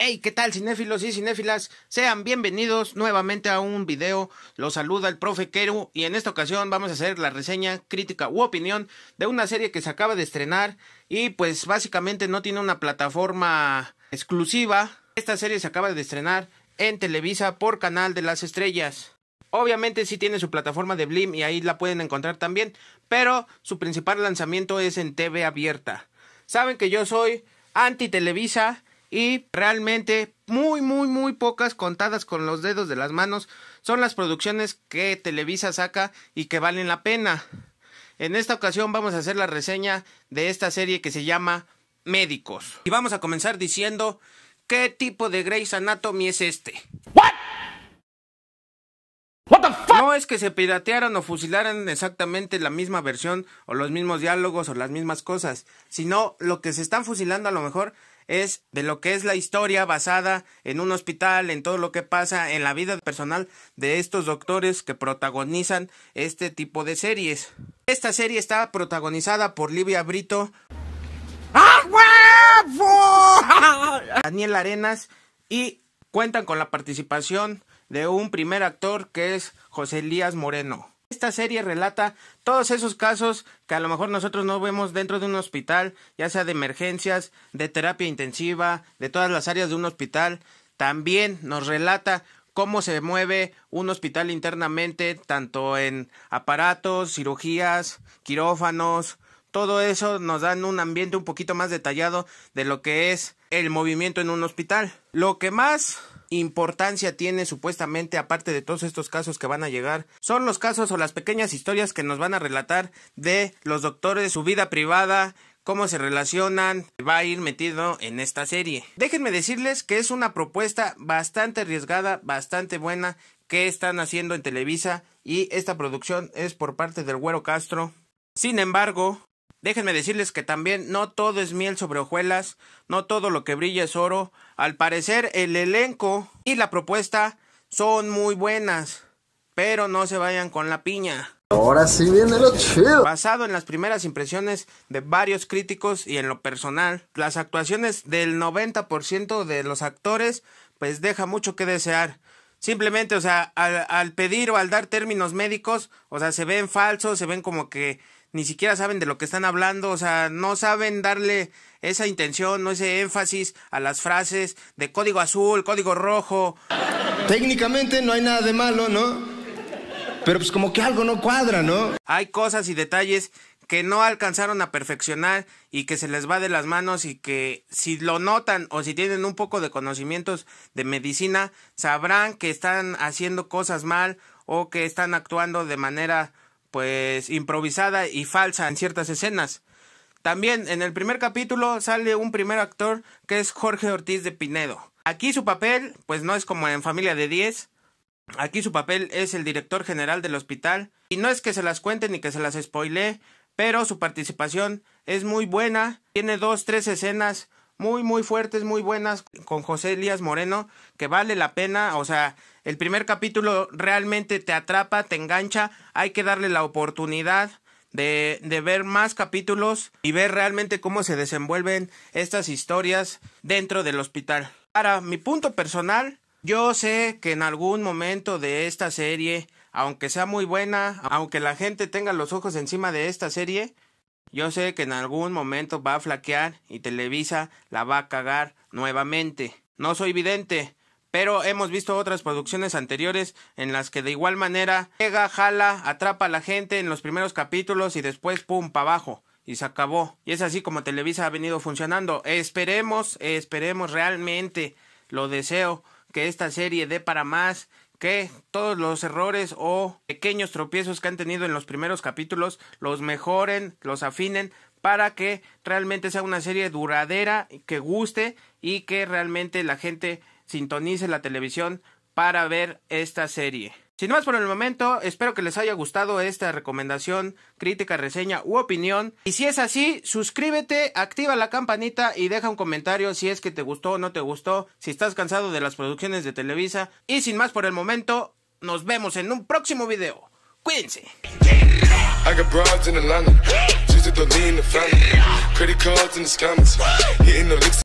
Hey, ¿qué tal cinéfilos y cinéfilas? Sean bienvenidos nuevamente a un video. Los saluda el profe Keru y en esta ocasión vamos a hacer la reseña, crítica u opinión de una serie que se acaba de estrenar y pues básicamente no tiene una plataforma exclusiva. Esta serie se acaba de estrenar en Televisa por Canal de las Estrellas. Obviamente sí tiene su plataforma de Blim y ahí la pueden encontrar también, pero su principal lanzamiento es en TV abierta. Saben que yo soy anti Televisa y realmente muy, muy, muy pocas contadas con los dedos de las manos son las producciones que Televisa saca y que valen la pena. En esta ocasión vamos a hacer la reseña de esta serie que se llama Médicos. Y vamos a comenzar diciendo qué tipo de Grey's Anatomy es este. What? the fuck? No es que se piratearan o fusilaran exactamente la misma versión o los mismos diálogos o las mismas cosas, sino lo que se están fusilando a lo mejor es de lo que es la historia basada en un hospital, en todo lo que pasa en la vida personal de estos doctores que protagonizan este tipo de series. Esta serie está protagonizada por Livia Brito, Daniel Arenas y cuentan con la participación de un primer actor que es José Elías Moreno. Esta serie relata todos esos casos que a lo mejor nosotros no vemos dentro de un hospital, ya sea de emergencias, de terapia intensiva, de todas las áreas de un hospital. También nos relata cómo se mueve un hospital internamente, tanto en aparatos, cirugías, quirófanos, todo eso nos da un ambiente un poquito más detallado de lo que es el movimiento en un hospital. Lo que más importancia tiene supuestamente, aparte de todos estos casos que van a llegar, son los casos o las pequeñas historias que nos van a relatar de los doctores, su vida privada, cómo se relacionan, va a ir metido en esta serie. Déjenme decirles que es una propuesta bastante arriesgada, bastante buena que están haciendo en Televisa y esta producción es por parte del Güero Castro. Sin embargo, Déjenme decirles que también no todo es miel sobre hojuelas, no todo lo que brilla es oro. Al parecer el elenco y la propuesta son muy buenas, pero no se vayan con la piña. Ahora sí viene lo chido. Basado en las primeras impresiones de varios críticos y en lo personal, las actuaciones del 90% de los actores pues deja mucho que desear. Simplemente, o sea, al, pedir o al dar términos médicos, o sea, se ven falsos, se ven como que ni siquiera saben de lo que están hablando, o sea, no saben darle esa intención, no ese énfasis a las frases de código azul, código rojo. Técnicamente no hay nada de malo, ¿no? Pero pues como que algo no cuadra, ¿no? Hay cosas y detalles que no alcanzaron a perfeccionar y que se les va de las manos y que si lo notan o si tienen un poco de conocimientos de medicina, sabrán que están haciendo cosas mal o que están actuando de manera pues improvisada y falsa en ciertas escenas. También en el primer capítulo sale un primer actor que es Jorge Ortiz de Pinedo. Aquí su papel pues no es como en Familia de Diez... Aquí su papel es el director general del hospital y no es que se las cuente ni que se las spoile, pero su participación es muy buena. Tiene dos, tres escenas muy, muy fuertes, muy buenas con José Elías Moreno, que vale la pena, o sea, el primer capítulo realmente te atrapa, te engancha, hay que darle la oportunidad. De, de, ver más capítulos y ver realmente cómo se desenvuelven estas historias dentro del hospital. Para mi punto personal, yo sé que en algún momento de esta serie, aunque sea muy buena, aunque la gente tenga los ojos encima de esta serie, yo sé que en algún momento va a flaquear y Televisa la va a cagar nuevamente. No soy vidente, pero hemos visto otras producciones anteriores en las que de igual manera llega, jala, atrapa a la gente en los primeros capítulos y después pum, para abajo. Y se acabó. Y es así como Televisa ha venido funcionando. Esperemos, esperemos realmente, lo deseo, que esta serie dé para más que todos los errores o pequeños tropiezos que han tenido en los primeros capítulos los mejoren, los afinen para que realmente sea una serie duradera, que guste y que realmente la gente sintonice la televisión para ver esta serie. Sin más por el momento, espero que les haya gustado esta recomendación, crítica, reseña u opinión. Y si es así, suscríbete, activa la campanita y deja un comentario si es que te gustó o no te gustó, si estás cansado de las producciones de Televisa. Y sin más por el momento, nos vemos en un próximo video. Cuídense.